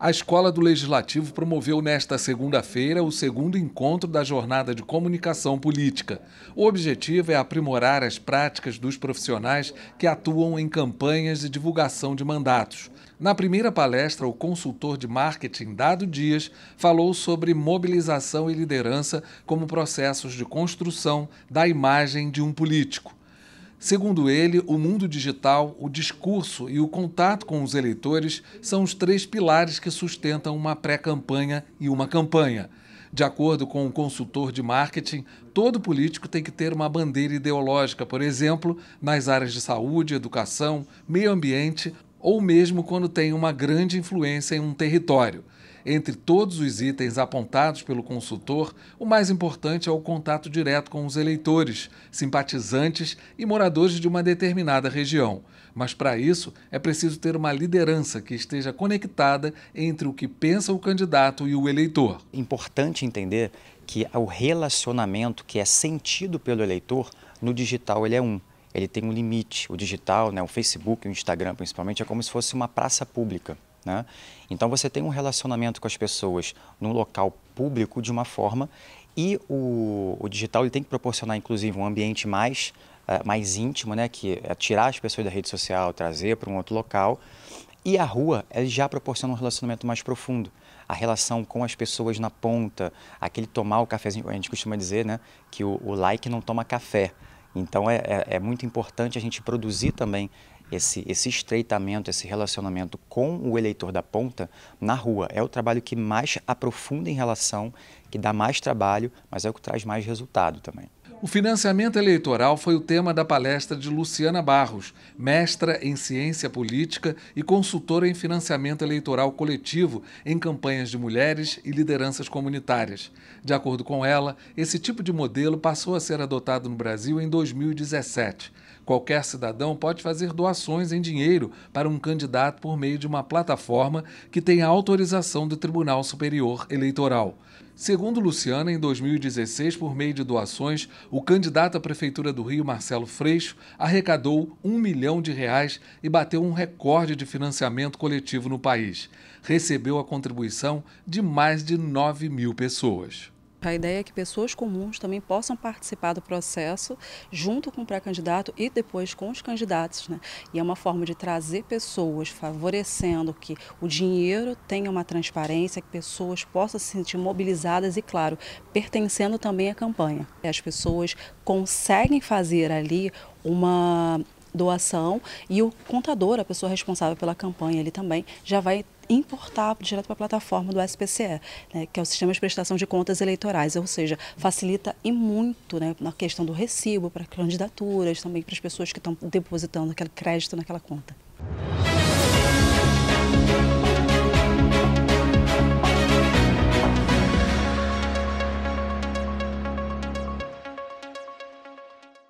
A Escola do Legislativo promoveu nesta segunda-feira o segundo encontro da Jornada de Comunicação Política. O objetivo é aprimorar as práticas dos profissionais que atuam em campanhas de divulgação de mandatos. Na primeira palestra, o consultor de marketing Dado Dias falou sobre mobilização e liderança como processos de construção da imagem de um político. Segundo ele, o mundo digital, o discurso e o contato com os eleitores são os três pilares que sustentam uma pré-campanha e uma campanha. De acordo com um consultor de marketing, todo político tem que ter uma bandeira ideológica, por exemplo, nas áreas de saúde, educação, meio ambiente ou mesmo quando tem uma grande influência em um território. Entre todos os itens apontados pelo consultor, o mais importante é o contato direto com os eleitores, simpatizantes e moradores de uma determinada região. Mas para isso é preciso ter uma liderança que esteja conectada entre o que pensa o candidato e o eleitor. Importante entender que o relacionamento que é sentido pelo eleitor no digital ele é um ele tem um limite. O digital, né, o Facebook, o Instagram principalmente, é como se fosse uma praça pública. Né? Então você tem um relacionamento com as pessoas num local público de uma forma e o, o digital ele tem que proporcionar inclusive um ambiente mais uh, mais íntimo, né? Que é tirar as pessoas da rede social, trazer para um outro local. E a rua ela já proporciona um relacionamento mais profundo. A relação com as pessoas na ponta, aquele tomar o cafezinho, a gente costuma dizer, né? Que o, o like não toma café. Então é, é, é muito importante a gente produzir também esse, esse estreitamento, esse relacionamento com o eleitor da ponta na rua. É o trabalho que mais aprofunda em relação, que dá mais trabalho, mas é o que traz mais resultado também. O financiamento eleitoral foi o tema da palestra de Luciana Barros, mestra em ciência política e consultora em financiamento eleitoral coletivo em campanhas de mulheres e lideranças comunitárias. De acordo com ela, esse tipo de modelo passou a ser adotado no Brasil em 2017. Qualquer cidadão pode fazer doações em dinheiro para um candidato por meio de uma plataforma que tem a autorização do Tribunal Superior Eleitoral. Segundo Luciana, em 2016, por meio de doações, o candidato à Prefeitura do Rio, Marcelo Freixo, arrecadou um milhão de reais e bateu um recorde de financiamento coletivo no país. Recebeu a contribuição de mais de 9 mil pessoas. A ideia é que pessoas comuns também possam participar do processo junto com o pré-candidato e depois com os candidatos. Né? E é uma forma de trazer pessoas, favorecendo que o dinheiro tenha uma transparência, que pessoas possam se sentir mobilizadas e, claro, pertencendo também à campanha. As pessoas conseguem fazer ali uma doação e o contador, a pessoa responsável pela campanha, ele também já vai importar direto para a plataforma do SPCE, né, que é o Sistema de Prestação de Contas Eleitorais, ou seja, facilita e muito né, na questão do recibo para candidaturas, também para as pessoas que estão depositando aquele crédito naquela conta.